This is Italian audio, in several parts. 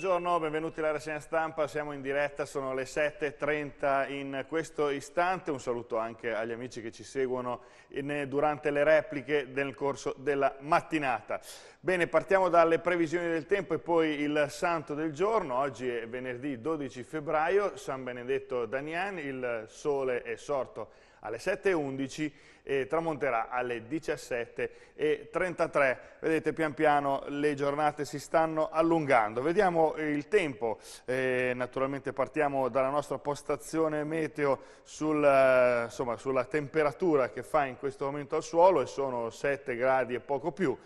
Buongiorno, benvenuti alla rassegna stampa, siamo in diretta, sono le 7.30 in questo istante, un saluto anche agli amici che ci seguono in, durante le repliche nel corso della mattinata. Bene, partiamo dalle previsioni del tempo e poi il santo del giorno, oggi è venerdì 12 febbraio, San Benedetto Danian, il sole è sorto alle 7.11 e tramonterà alle 17.33. Vedete pian piano le giornate si stanno allungando. Vediamo il tempo, eh, naturalmente partiamo dalla nostra postazione meteo sul, eh, insomma, sulla temperatura che fa in questo momento al suolo e sono 7 gradi e poco più.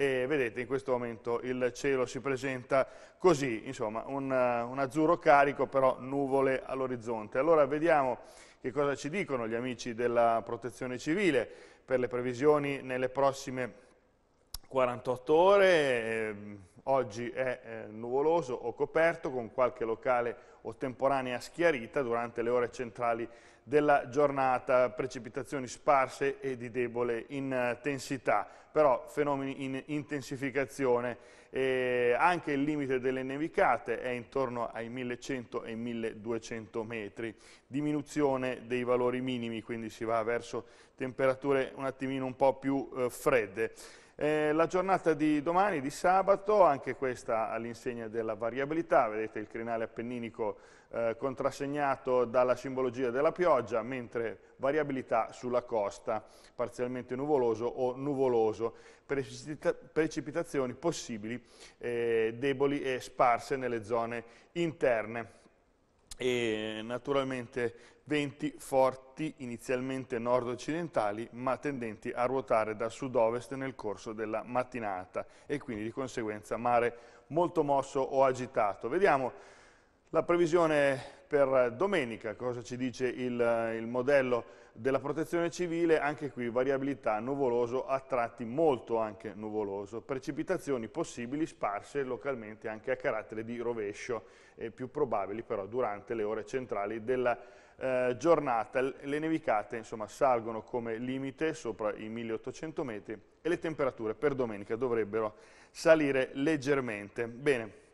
E vedete in questo momento il cielo si presenta così, insomma un, eh, un azzurro carico però nuvole all'orizzonte. Allora vediamo che cosa ci dicono gli amici della protezione civile per le previsioni nelle prossime 48 ore? Eh, oggi è eh, nuvoloso o coperto con qualche locale o temporanea schiarita durante le ore centrali della giornata, precipitazioni sparse e di debole intensità, però fenomeni in intensificazione eh, anche il limite delle nevicate è intorno ai 1100 e 1200 metri, diminuzione dei valori minimi, quindi si va verso temperature un attimino un po' più eh, fredde. Eh, la giornata di domani, di sabato, anche questa all'insegna della variabilità, vedete il crinale appenninico eh, contrassegnato dalla simbologia della pioggia, mentre variabilità sulla costa, parzialmente nuvoloso o nuvoloso, precipita precipitazioni possibili, eh, deboli e sparse nelle zone interne. E naturalmente venti forti inizialmente nord-occidentali ma tendenti a ruotare da sud-ovest nel corso della mattinata e quindi di conseguenza mare molto mosso o agitato. Vediamo la previsione per domenica, cosa ci dice il, il, modello della protezione civile? Anche qui variabilità nuvoloso, a tratti molto anche nuvoloso. Precipitazioni possibili sparse localmente anche a carattere di rovescio, eh, più probabili però durante le ore centrali della eh, giornata. Le nevicate insomma, salgono come limite sopra i 1800 metri e le temperature per domenica dovrebbero salire leggermente. Bene.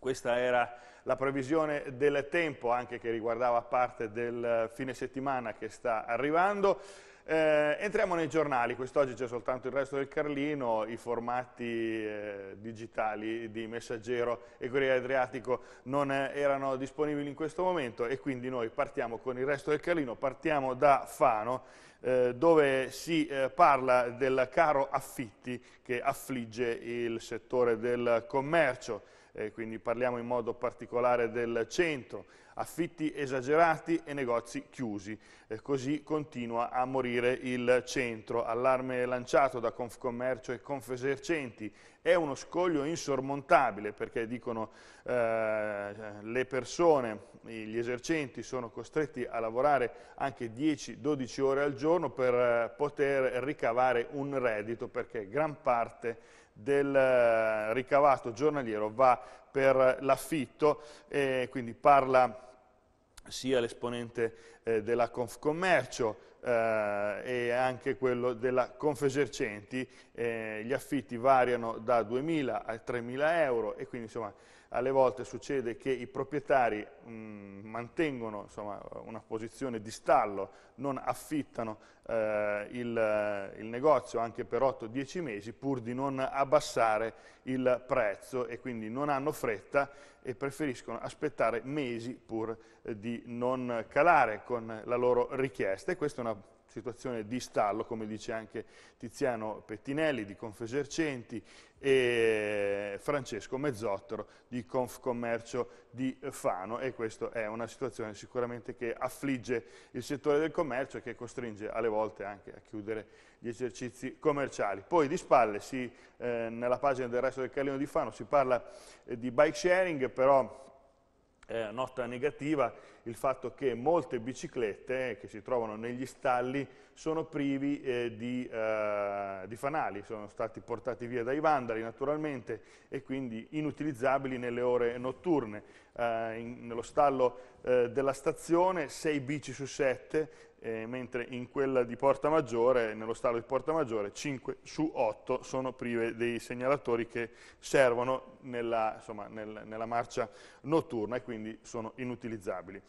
Questa era la previsione del tempo anche che riguardava parte del eh, fine settimana che sta arrivando. Eh, entriamo nei giornali, quest'oggi c'è soltanto il resto del Carlino, i formati eh, digitali di Messaggero e Corriere Adriatico non eh, erano disponibili in questo momento e quindi noi partiamo con il resto del Carlino, partiamo da Fano eh, dove si eh, parla del caro affitti che affligge il settore del commercio eh, quindi parliamo in modo particolare del centro, affitti esagerati e negozi chiusi. Eh, così continua a morire il centro. Allarme lanciato da Confcommercio e Confesercenti. È uno scoglio insormontabile perché dicono eh, le persone, gli esercenti sono costretti a lavorare anche 10-12 ore al giorno per eh, poter ricavare un reddito perché gran parte del eh, ricavato giornaliero va per l'affitto e quindi parla sia l'esponente eh, della Confcommercio eh, e anche quello della Confesercenti, eh, gli affitti variano da 2.000 a 3.000 euro e quindi insomma alle volte succede che i proprietari mh, mantengono insomma, una posizione di stallo, non affittano eh, il, il, negozio anche per 8-10 mesi pur di non abbassare il prezzo e quindi non hanno fretta e preferiscono aspettare mesi pur eh, di non calare con la loro richiesta e questa è una situazione di stallo, come dice anche Tiziano Pettinelli di Confesercenti e Francesco Mezzottero di Confcommercio di Fano e questa è una situazione sicuramente che affligge il settore del commercio e che costringe alle volte anche a chiudere gli esercizi commerciali. Poi di spalle, si, eh, nella pagina del resto del Carlino di Fano si parla eh, di bike sharing, però eh, nota negativa il fatto che molte biciclette eh, che si trovano negli stalli sono privi eh, di, eh, di, fanali, sono stati portati via dai vandali naturalmente e quindi inutilizzabili nelle ore notturne eh, in, nello stallo eh, della stazione 6 bici su 7, eh, mentre in quella di Porta Maggiore, nello stallo di Porta Maggiore, 5 su 8 sono prive dei segnalatori che servono nella, insomma, nel, nella marcia notturna e quindi sono inutilizzabili.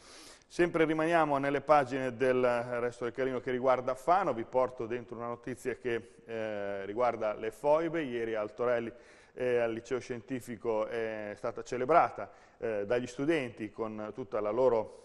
Sempre rimaniamo nelle pagine del resto del carino che riguarda Fano, vi porto dentro una notizia che eh, riguarda le foibe, ieri al Torelli eh, al liceo scientifico è stata celebrata eh, dagli studenti con tutta la loro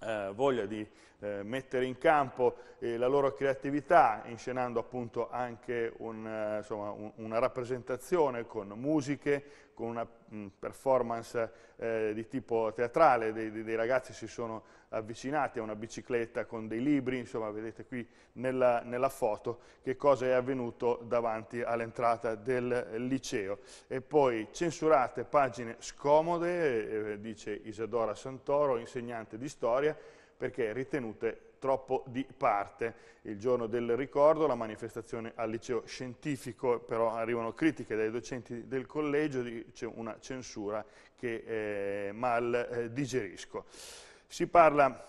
eh, voglia di eh, mettere in campo la loro creatività, inscenando appunto anche un, eh, insomma, un, una rappresentazione con musiche, con una mh, mm, performance eh, di tipo teatrale, dei, dei ragazzi si sono avvicinati a una bicicletta con dei libri, insomma vedete qui nella, nella foto che cosa è avvenuto davanti all'entrata del liceo. E poi censurate pagine scomode, eh, eh, dice Isadora Santoro, insegnante di storia, perché ritenute troppo di parte. Il giorno del ricordo, la manifestazione al liceo scientifico, però arrivano critiche dai docenti del collegio, c'è una censura che eh, mal eh, digerisco. Si parla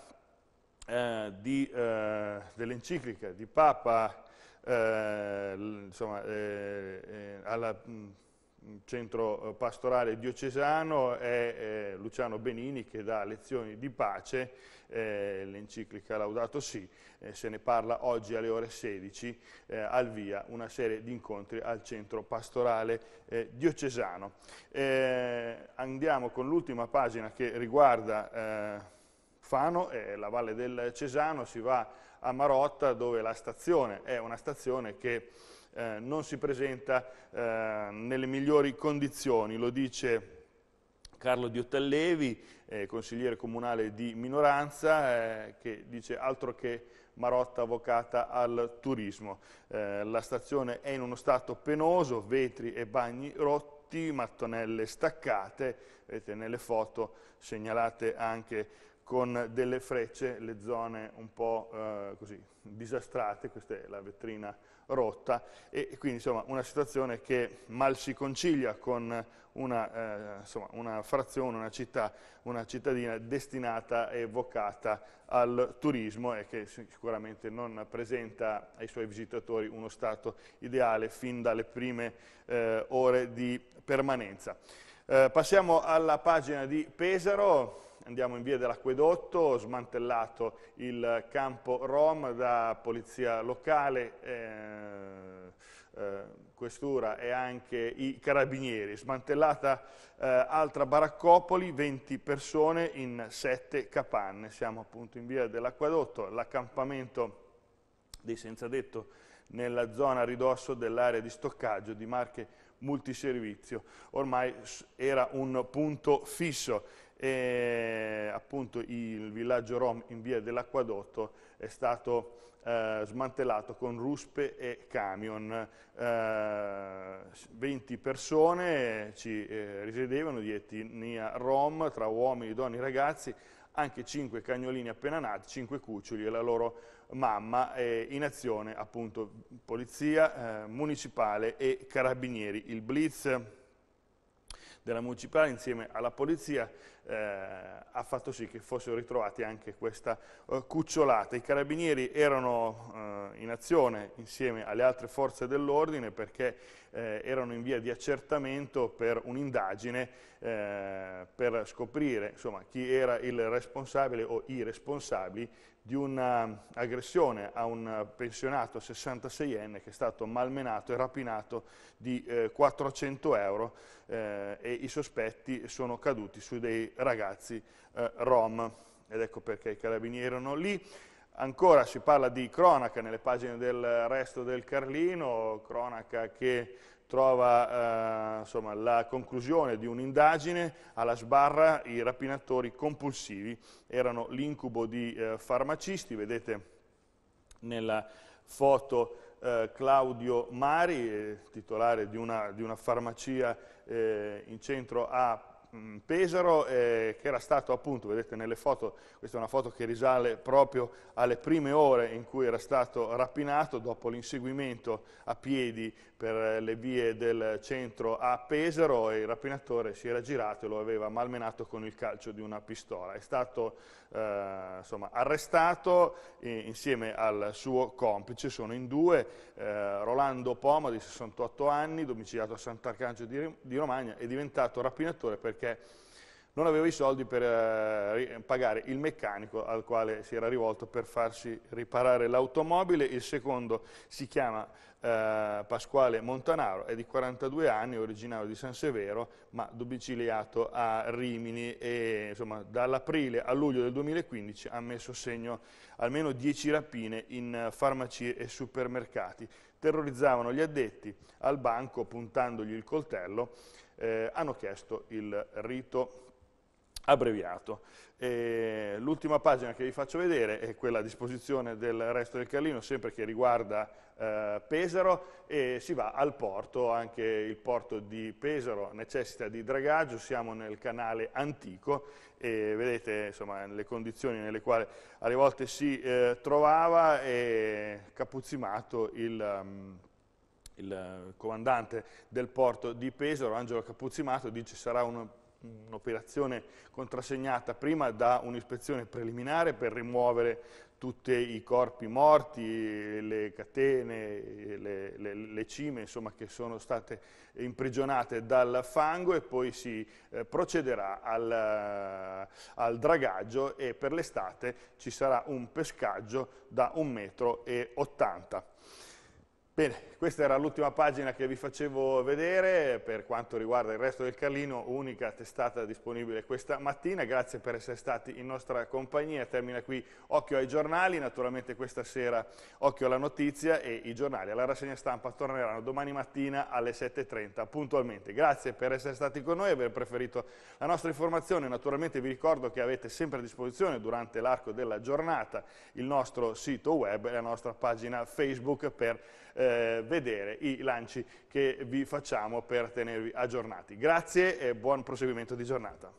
eh, eh, dell'enciclica di Papa eh, insomma, eh, eh, alla mm, centro pastorale diocesano è eh, Luciano Benini che dà lezioni di pace, eh, l'enciclica Laudato Si, eh, se ne parla oggi alle ore 16 eh, al via una serie di incontri al centro pastorale diocesano. andiamo con l'ultima pagina che riguarda Fano è la valle del Cesano, si va a Marotta dove la stazione è una stazione che eh, non si presenta eh, nelle migliori condizioni, lo dice Carlo Diottallevi, eh, consigliere comunale di minoranza, eh, che dice altro che Marotta avvocata al turismo. Eh, la stazione è in uno stato penoso, vetri e bagni rotti, mattonelle staccate, vedete nelle foto segnalate anche con delle frecce le zone un po' eh, così disastrate, questa è la vetrina rotta, e quindi insomma una situazione che mal si concilia con una, eh, insomma, una frazione, una città, una cittadina destinata e vocata al turismo e che sicuramente non presenta ai suoi visitatori uno stato ideale fin dalle prime eh, ore di permanenza. Eh, passiamo alla pagina di Pesaro, andiamo in via dell'acquedotto, smantellato il campo Rom da polizia locale, eh, eh, questura e anche i carabinieri, smantellata eh, altra baraccopoli, 20 persone in 7 capanne, siamo appunto in via dell'acquedotto, l'accampamento dei senza detto nella zona ridosso dell'area di stoccaggio di Marche multiservizio. Ormai era un punto fisso e appunto il villaggio Rom in via dell'Acquadotto è stato eh, smantellato con ruspe e camion. Eh, 20 persone ci eh, risiedevano di etnia Rom, tra uomini, donne e ragazzi, anche 5 cagnolini appena nati, 5 cuccioli e la loro mamma eh, in azione appunto polizia eh, municipale e carabinieri, il blitz della municipale insieme alla polizia eh, ha fatto sì che fossero ritrovati anche questa eh, cucciolata. I carabinieri erano eh, in azione insieme alle altre forze dell'ordine perché eh, erano in via di accertamento per un'indagine eh, per scoprire insomma, chi era il responsabile o i responsabili di un'aggressione a un pensionato 66enne che è stato malmenato e rapinato di eh, 400 euro eh, e i sospetti sono caduti su dei ragazzi eh, rom. Ed ecco perché i carabinieri erano lì. Ancora si parla di cronaca nelle pagine del resto del Carlino, cronaca che trova eh, insomma, la conclusione di un'indagine alla sbarra, i rapinatori compulsivi erano l'incubo di eh, farmacisti, vedete nella foto eh, Claudio Mari, eh, titolare di una, di una farmacia eh, in centro a Mm, Pesaro eh, che era stato appunto, vedete nelle foto, questa è una foto che risale proprio alle prime ore in cui era stato rapinato dopo l'inseguimento a piedi per le vie del centro a Pesaro e il rapinatore si era girato e lo aveva malmenato con il calcio di una pistola. È stato eh, insomma, arrestato e, eh, insieme al suo complice, sono in due, eh, Rolando Poma di 68 anni, domiciliato a Sant'Arcangio di, di Romagna, è diventato rapinatore perché perché non aveva i soldi per eh, pagare il meccanico al quale si era rivolto per farsi riparare l'automobile. Il secondo si chiama eh, Pasquale Montanaro, è di 42 anni, originario di San Severo, ma domiciliato a Rimini e insomma, dall'aprile a luglio del 2015 ha messo segno almeno 10 rapine in farmacie e supermercati. Terrorizzavano gli addetti al banco puntandogli il coltello eh, hanno chiesto il rito abbreviato. L'ultima pagina che vi faccio vedere è quella a disposizione del resto del Carlino, sempre che riguarda eh, Pesaro, e si va al porto, anche il porto di Pesaro necessita di dragaggio, siamo nel canale antico e vedete insomma, le condizioni nelle quali alle volte si eh, trovava e capuzzimato il... Um, il comandante del porto di Pesaro, Angelo Capuzzimato, dice che sarà un'operazione contrassegnata prima da un'ispezione preliminare per rimuovere tutti i corpi morti, le catene, le, le, le cime insomma, che sono state imprigionate dal fango e poi si eh, procederà al, al, dragaggio e per l'estate ci sarà un pescaggio da 1,80 m. Bene, questa era l'ultima pagina che vi facevo vedere per quanto riguarda il resto del Carlino, unica testata disponibile questa mattina, grazie per essere stati in nostra compagnia, termina qui Occhio ai giornali, naturalmente questa sera Occhio alla notizia e i giornali alla rassegna stampa torneranno domani mattina alle 7.30 puntualmente. Grazie per essere stati con noi e aver preferito la nostra informazione, naturalmente vi ricordo che avete sempre a disposizione durante l'arco della giornata il nostro sito web e la nostra pagina Facebook per eh, vedere i lanci che vi facciamo per tenervi aggiornati. Grazie e buon proseguimento di giornata.